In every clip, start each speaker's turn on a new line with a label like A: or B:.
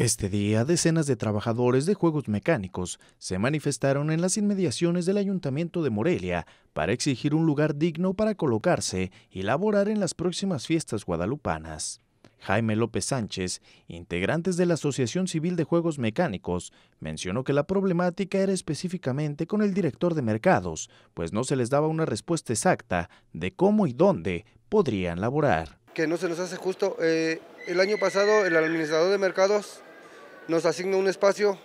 A: Este día, decenas de trabajadores de juegos mecánicos se manifestaron en las inmediaciones del Ayuntamiento de Morelia para exigir un lugar digno para colocarse y laborar en las próximas fiestas guadalupanas. Jaime López Sánchez, integrantes de la Asociación Civil de Juegos Mecánicos, mencionó que la problemática era específicamente con el director de mercados, pues no se les daba una respuesta exacta de cómo y dónde podrían laborar.
B: Que no se nos hace justo. Eh, el año pasado el administrador de mercados nos asigna un espacio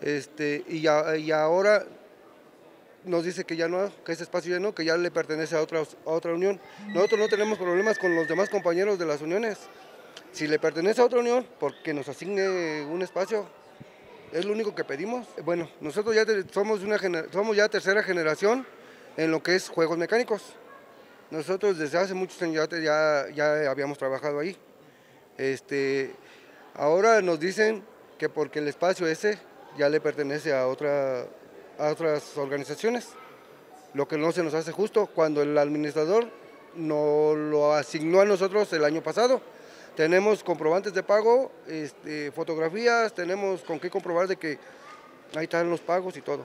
B: este, y, ahora nos dice que ya no, que ese espacio ya no, que ya le pertenece a, otra otra unión. Nosotros no tenemos problemas con los demás compañeros de las uniones. Si le pertenece a otra unión, porque nos asigne un espacio, es lo único que pedimos. Bueno, nosotros ya somos, una, somos ya tercera generación en lo que es juegos mecánicos. Nosotros desde hace muchos años ya, ya, ya habíamos trabajado ahí. Este, ahora nos dicen que porque el espacio ese ya le pertenece a, otra, a otras organizaciones, lo que no se nos hace justo cuando el administrador no lo asignó a nosotros el año pasado. Tenemos comprobantes de pago, este, fotografías, tenemos con qué comprobar de que ahí están los pagos y todo.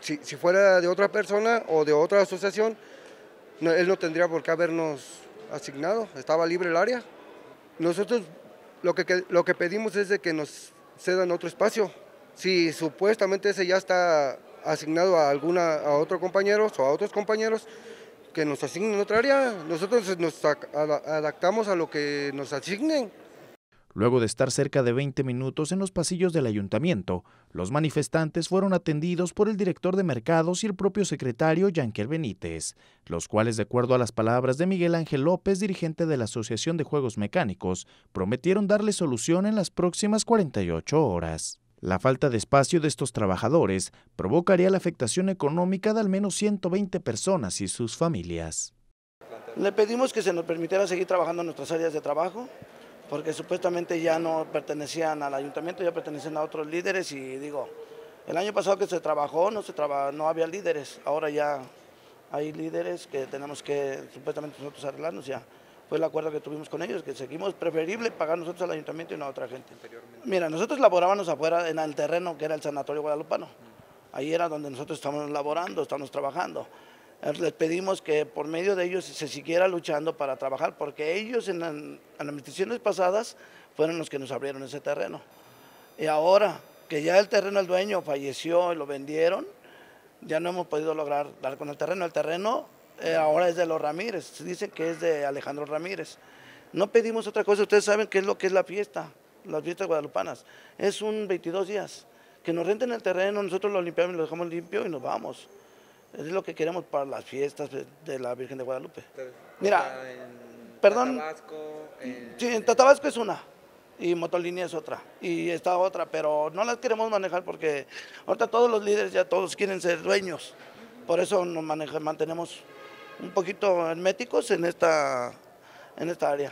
B: Si, si fuera de otra persona o de otra asociación, él no tendría por qué habernos asignado, estaba libre el área. Nosotros lo que, lo que pedimos es de que nos cedan otro espacio. Si supuestamente ese ya está asignado a alguna a otro compañero o a otros compañeros, que nos asignen otra área. Nosotros nos adaptamos a lo que nos asignen.
A: Luego de estar cerca de 20 minutos en los pasillos del ayuntamiento, los manifestantes fueron atendidos por el director de mercados y el propio secretario Yanker Benítez, los cuales, de acuerdo a las palabras de Miguel Ángel López, dirigente de la Asociación de Juegos Mecánicos, prometieron darle solución en las próximas 48 horas. La falta de espacio de estos trabajadores provocaría la afectación económica de al menos 120 personas y sus familias.
C: Le pedimos que se nos permitiera seguir trabajando en nuestras áreas de trabajo, porque supuestamente ya no pertenecían al ayuntamiento, ya pertenecían a otros líderes y digo, el año pasado que se trabajó no, se traba, no había líderes, ahora ya hay líderes que tenemos que supuestamente nosotros arreglarnos ya. Fue el acuerdo que tuvimos con ellos, que seguimos preferible pagar nosotros al ayuntamiento y no a otra gente. Mira, nosotros laborábamos afuera en el terreno que era el Sanatorio Guadalupano. Ahí era donde nosotros estábamos laborando, estamos trabajando. Eh, les pedimos que por medio de ellos se siguiera luchando para trabajar, porque ellos en, las administraciones pasadas fueron los que nos abrieron ese terreno. Y ahora que ya el terreno, el dueño falleció y lo vendieron, ya no hemos podido lograr dar con el terreno. El terreno eh, ahora es de los Ramírez, se dice que es de Alejandro Ramírez. No pedimos otra cosa, ustedes saben qué es lo que es la fiesta, las fiestas guadalupanas. Es un 22 días. Que nos renten el terreno, nosotros lo limpiamos, y lo dejamos limpio y nos vamos es lo que queremos para las fiestas de la Virgen de Guadalupe. Mira, en perdón. Tatabasco, Sí, en Tatabasco es una y Motolinia es otra, y está otra, pero no las queremos manejar porque ahorita todos los líderes ya todos quieren ser dueños, por eso nos maneja, mantenemos un poquito herméticos en esta, en esta área.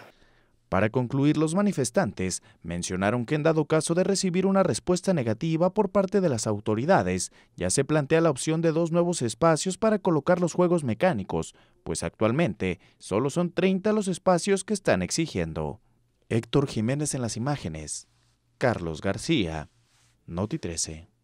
A: Para concluir, los manifestantes mencionaron que en dado caso de recibir una respuesta negativa por parte de las autoridades, ya se plantea la opción de dos nuevos espacios para colocar los juegos mecánicos, pues actualmente solo son 30 los espacios que están exigiendo. Héctor Jiménez en las imágenes. Carlos García, Noti 13.